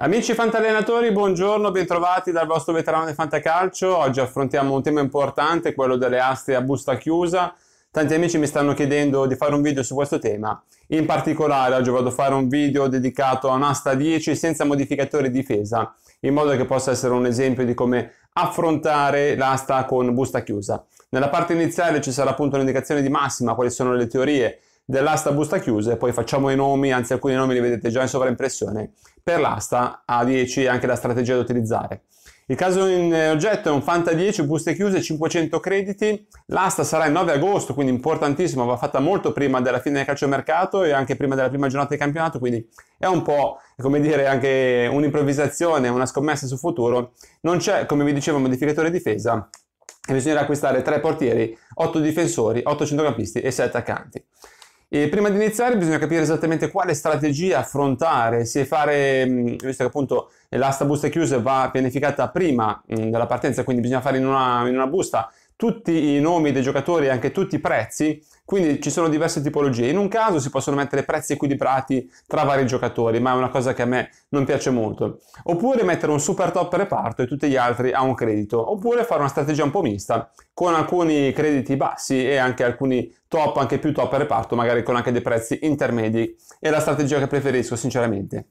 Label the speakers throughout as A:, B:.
A: Amici fantallenatori, buongiorno, bentrovati dal vostro veterano di Fantacalcio. Oggi affrontiamo un tema importante, quello delle aste a busta chiusa. Tanti amici mi stanno chiedendo di fare un video su questo tema. In particolare oggi vado a fare un video dedicato a un'asta 10 senza modificatori di difesa, in modo che possa essere un esempio di come affrontare l'asta con busta chiusa. Nella parte iniziale ci sarà appunto un'indicazione di massima, quali sono le teorie dell'asta busta chiusa e poi facciamo i nomi, anzi alcuni nomi li vedete già in sovraimpressione, per l'asta a 10 e anche la strategia da utilizzare. Il caso in eh, oggetto è un Fanta 10, buste chiuse, 500 crediti. L'asta sarà il 9 agosto, quindi importantissimo, va fatta molto prima della fine del calciomercato e anche prima della prima giornata di campionato, quindi è un po', come dire, anche un'improvvisazione, una scommessa sul futuro. Non c'è, come vi dicevo, modificatore difesa e bisognerà acquistare 3 portieri, 8 difensori, 8 centrocampisti e 7 attaccanti. E prima di iniziare bisogna capire esattamente quale strategia affrontare, se fare, mm, visto che appunto l'asta buste chiusa va pianificata prima mm, della partenza, quindi bisogna fare in una, in una busta tutti i nomi dei giocatori e anche tutti i prezzi, quindi ci sono diverse tipologie. In un caso si possono mettere prezzi equilibrati tra vari giocatori, ma è una cosa che a me non piace molto. Oppure mettere un super top reparto e tutti gli altri a un credito, oppure fare una strategia un po' mista, con alcuni crediti bassi e anche alcuni top, anche più top reparto, magari con anche dei prezzi intermedi. È la strategia che preferisco, sinceramente.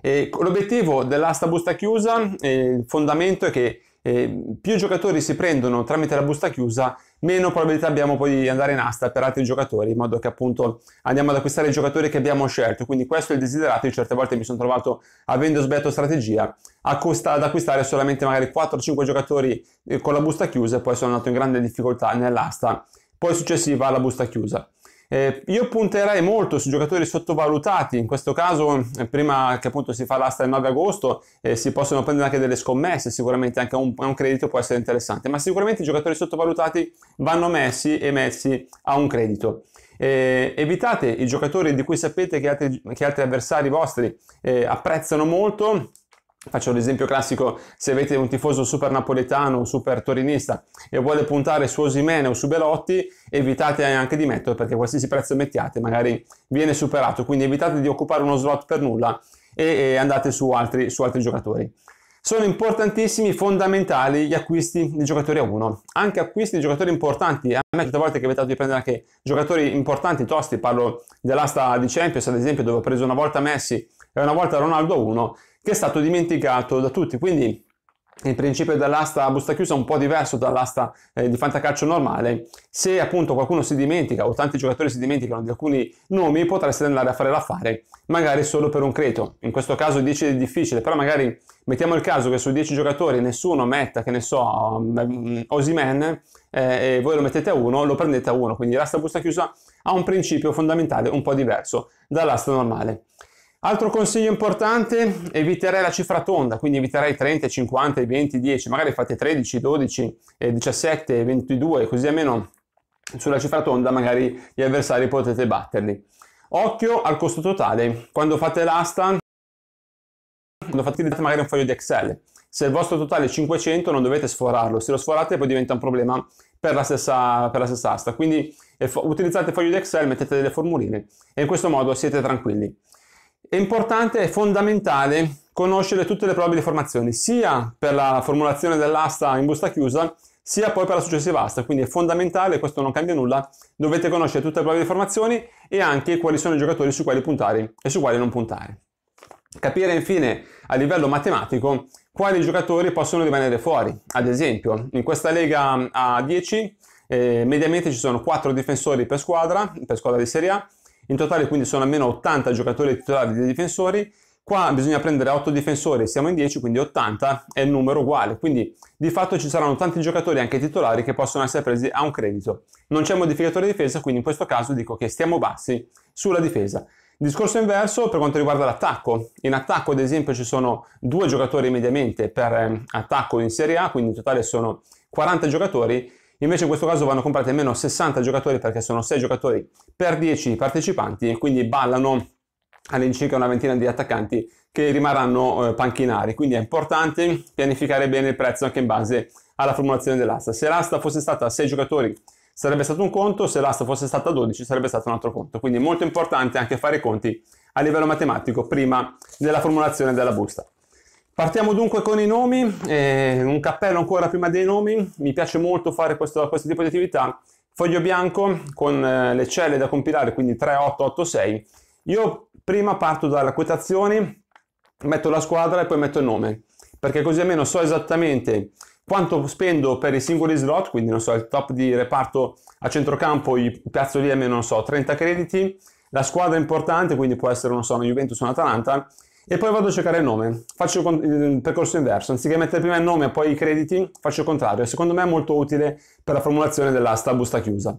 A: E l'obiettivo dell'asta busta chiusa, eh, il fondamento è che eh, più giocatori si prendono tramite la busta chiusa, meno probabilità abbiamo poi di andare in asta per altri giocatori, in modo che appunto andiamo ad acquistare i giocatori che abbiamo scelto. Quindi questo è il desiderato. Io certe volte mi sono trovato, avendo sbagliato strategia, costa- ad acquistare solamente magari 4-5 giocatori eh, con la busta chiusa e poi sono andato in grande difficoltà nell'asta poi successiva alla busta chiusa. Eh, io punterei molto su giocatori sottovalutati, in questo caso eh, prima che appunto si fa l'asta il 9 agosto eh, si possono prendere anche delle scommesse, sicuramente anche un, un, credito può essere interessante, ma sicuramente i giocatori sottovalutati vanno messi e messi a un credito. Eh, evitate i giocatori di cui sapete che altri, che altri avversari vostri eh, apprezzano molto Faccio l'esempio classico, se avete un tifoso super napoletano o super torinista e vuole puntare su Osimene o su Belotti, evitate anche di metterlo perché qualsiasi prezzo mettiate magari viene superato, quindi evitate di occupare uno slot per nulla e, e andate su altri, su altri giocatori. Sono importantissimi, fondamentali gli acquisti di giocatori a 1, anche acquisti di giocatori importanti. A me tutte le volte che è capitato di prendere anche giocatori importanti, tosti, parlo dell'asta di Champions ad esempio dove ho preso una volta Messi e una volta Ronaldo a 1, che è stato dimenticato da tutti. Quindi il principio dell'asta a busta chiusa è un po' diverso dall'asta eh, di fantacalcio normale. Se appunto qualcuno si dimentica o tanti giocatori si dimenticano di alcuni nomi, potreste andare a fare l'affare, magari solo per un creto. In questo caso 10 è difficile, però magari mettiamo il caso che su 10 giocatori nessuno metta, che ne so, mm, Osimen, eh, e voi lo mettete a uno, lo prendete a uno. Quindi l'asta a busta chiusa ha un principio fondamentale un po' diverso dall'asta normale. Altro consiglio importante, eviterei la cifra tonda, quindi eviterei 30, 50, 20, 10, magari fate 13, 12, 17, 22, così almeno sulla cifra tonda magari gli avversari potete batterli. Occhio al costo totale, quando fate l'asta, quando fate magari un foglio di Excel, se il vostro totale è 500 non dovete sforarlo, se lo sforate poi diventa un problema per la stessa, per la stessa asta, quindi eh, utilizzate il foglio di Excel, mettete delle formuline e in questo modo siete tranquilli. È importante e fondamentale conoscere tutte le probabili formazioni, sia per la formulazione dell'asta in busta chiusa, sia poi per la successiva asta, quindi è fondamentale, questo non cambia nulla, dovete conoscere tutte le probabili formazioni e anche quali sono i giocatori su quali puntare e su quali non puntare. Capire infine a livello matematico quali giocatori possono rimanere fuori. Ad esempio, in questa lega a 10 eh, mediamente ci sono 4 difensori per squadra, per squadra di Serie A, in totale quindi sono almeno 80 giocatori titolari dei difensori, qua bisogna prendere 8 difensori, siamo in 10, quindi 80 è il numero uguale, quindi di fatto ci saranno tanti giocatori anche titolari che possono essere presi a un credito. Non c'è modificatore difesa, quindi in questo caso dico che stiamo bassi sulla difesa. Discorso inverso per quanto riguarda l'attacco. In attacco, ad esempio, ci sono due giocatori mediamente per ehm, attacco in Serie A, quindi in totale sono 40 giocatori Invece in questo caso vanno comprati almeno 60 giocatori perché sono 6 giocatori per 10 partecipanti e quindi ballano all'incirca una ventina di attaccanti che rimarranno eh, panchinari. Quindi è importante pianificare bene il prezzo anche in base alla formulazione dell'asta. Se l'asta fosse stata a 6 giocatori sarebbe stato un conto, se l'asta fosse stata a 12 sarebbe stato un altro conto. Quindi è molto importante anche fare i conti a livello matematico prima della formulazione della busta. Partiamo dunque con i nomi, eh, un cappello ancora prima dei nomi, mi piace molto fare questo, questo tipo di attività, foglio bianco con eh, le celle da compilare, quindi 3886, io prima parto dalle quotazioni, metto la squadra e poi metto il nome, perché così almeno so esattamente quanto spendo per i singoli slot, quindi non so, il top di reparto a centrocampo gli piazzo lì almeno, non so, 30 crediti, la squadra è importante, quindi può essere, non so, una Juventus o un'Atalanta, e poi vado a cercare il nome. Faccio il percorso inverso, anziché mettere prima il nome e poi i crediti, faccio il contrario. Secondo me è molto utile per la formulazione dell'asta busta chiusa.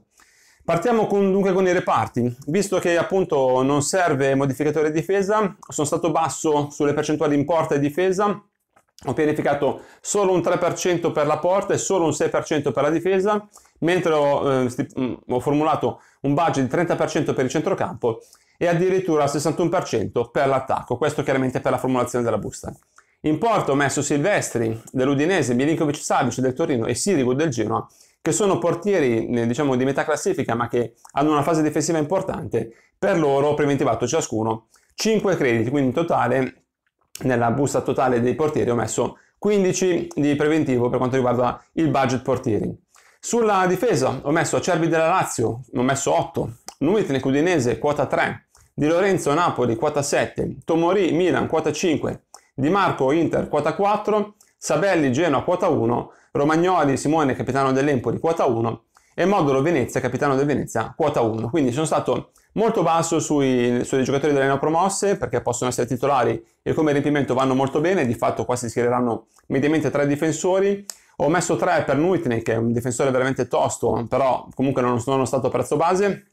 A: Partiamo con, dunque con i reparti. Visto che appunto non serve modificatore difesa, sono stato basso sulle percentuali in porta e difesa, ho pianificato solo un 3% per la porta e solo un 6% per la difesa, mentre ho, eh, mm, ho formulato un budget di 30% per il centrocampo e addirittura al 61% per l'attacco, questo chiaramente per la formulazione della busta. In porto ho messo Silvestri dell'Udinese, Milinkovic Savic del Torino e Sirigu del Genoa, che sono portieri eh, diciamo, di metà classifica ma che hanno una fase difensiva importante. Per loro ho preventivato ciascuno 5 crediti, quindi in totale nella busta totale dei portieri ho messo 15 di preventivo per quanto riguarda il budget portieri. Sulla difesa ho messo Acerbi della Lazio, ne ho messo 8, Nuitnik Udinese quota 3, di Lorenzo Napoli quota 7, Tomori Milan quota 5, Di Marco Inter quota 4, Sabelli Genoa quota 1, Romagnoli Simone capitano dell'Empoli quota 1 e Modulo Venezia capitano del Venezia quota 1. Quindi sono stato molto basso sui, sui giocatori delle neopromosse perché possono essere titolari e come riempimento vanno molto bene, di fatto qua si schiereranno mediamente tre difensori. Ho messo 3 per Nuitne, che è un difensore veramente tosto, però comunque non sono stato prezzo base.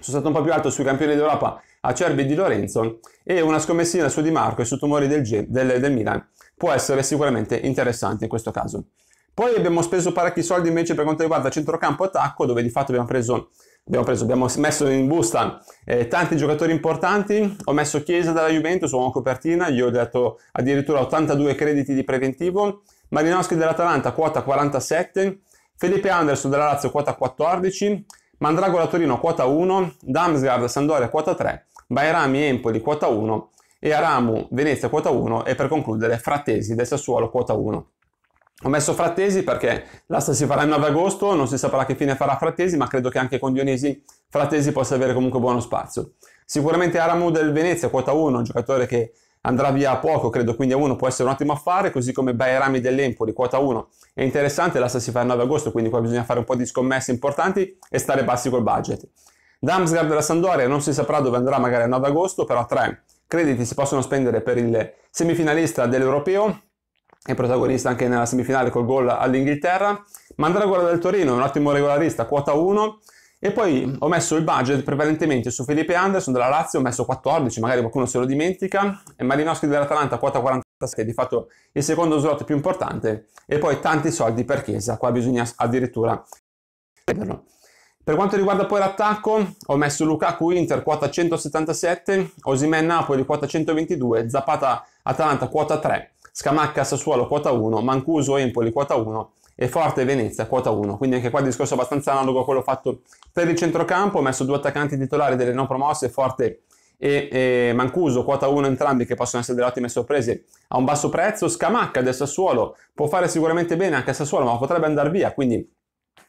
A: Sono stato un po' più alto sui campioni d'Europa Acerbi di Lorenzo e una scommessina su Di Marco e su Tumori del, G, del, del Milan può essere sicuramente interessante in questo caso. Poi abbiamo speso parecchi soldi invece per quanto riguarda centrocampo attacco, dove di fatto abbiamo preso, abbiamo, preso, abbiamo messo in busta eh, tanti giocatori importanti. Ho messo Chiesa dalla Juventus, ho una copertina, gli ho dato addirittura 82 crediti di preventivo. Malinowski dell'Atalanta, quota 47. Felipe Anderson della Lazio, quota 14. Mandragola Torino quota 1, Damsgaard Sandoria quota 3, Bairami Empoli quota 1 e Aramu Venezia quota 1 e per concludere Frattesi del Sassuolo quota 1. Ho messo Frattesi perché l'asta si farà il 9 agosto, non si saprà che fine farà Frattesi, ma credo che anche con Dionisi Frattesi possa avere comunque buono spazio. Sicuramente Aramu del Venezia quota 1, un giocatore che andrà via a poco, credo quindi a 1 può essere un ottimo affare, così come Bayerami dell'Empoli, quota 1 è interessante, la si fa il 9 agosto, quindi qua bisogna fare un po' di scommesse importanti e stare bassi col budget. Damsgaard della Sandoria non si saprà dove andrà magari a 9 agosto, però a 3 crediti si possono spendere per il semifinalista dell'Europeo, è protagonista anche nella semifinale col gol all'Inghilterra, Mandragora del Torino è un ottimo regolarista, quota 1, e poi ho messo il budget prevalentemente su Felipe Anderson della Lazio, ho messo 14, magari qualcuno se lo dimentica, e Marinoschi dell'Atalanta quota 40, che è di fatto il secondo slot più importante, e poi tanti soldi per Chiesa, qua bisogna addirittura vederlo. Per quanto riguarda poi l'attacco, ho messo Lukaku Inter quota 177, Osimen Napoli quota 122, Zapata Atalanta quota 3, Scamacca Sassuolo quota 1, Mancuso Empoli quota 1 e Forte Venezia, quota 1. Quindi anche qua il discorso abbastanza analogo a quello fatto per il centrocampo, ho messo due attaccanti titolari delle non promosse, Forte e, e Mancuso, quota 1 entrambi che possono essere delle ottime sorprese a un basso prezzo. Scamacca del Sassuolo può fare sicuramente bene anche a Sassuolo, ma potrebbe andare via, quindi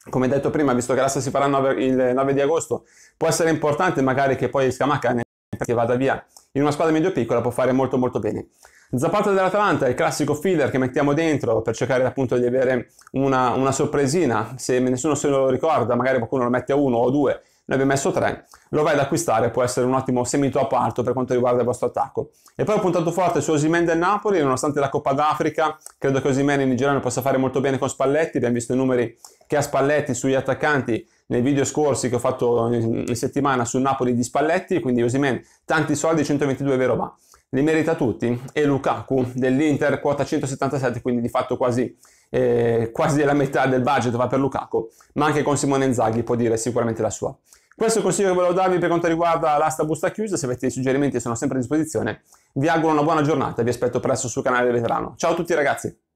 A: come detto prima, visto che l'assa si farà il 9 di agosto, può essere importante magari che poi Scamacca che vada via in una squadra medio piccola può fare molto molto bene. Zapata dell'Atalanta è il classico filler che mettiamo dentro per cercare appunto di avere una, una sorpresina. Se nessuno se lo ricorda, magari qualcuno lo mette a uno o due, ne abbiamo messo tre, lo vai ad acquistare, può essere un ottimo semi-top alto per quanto riguarda il vostro attacco. E poi ho puntato forte su Osimen del Napoli, nonostante la Coppa d'Africa, credo che Osimen in Nigeria possa fare molto bene con Spalletti, abbiamo visto i numeri che ha Spalletti sugli attaccanti nei video scorsi che ho fatto in settimana su Napoli di Spalletti, quindi Osimen tanti soldi, 122 vero va li merita tutti e Lukaku dell'Inter quota 177 quindi di fatto quasi, eh, quasi la metà del budget va per Lukaku ma anche con Simone Inzaghi può dire sicuramente la sua questo è il consiglio che volevo darvi per quanto riguarda l'asta busta chiusa se avete suggerimenti sono sempre a disposizione vi auguro una buona giornata e vi aspetto presto sul canale del veterano ciao a tutti ragazzi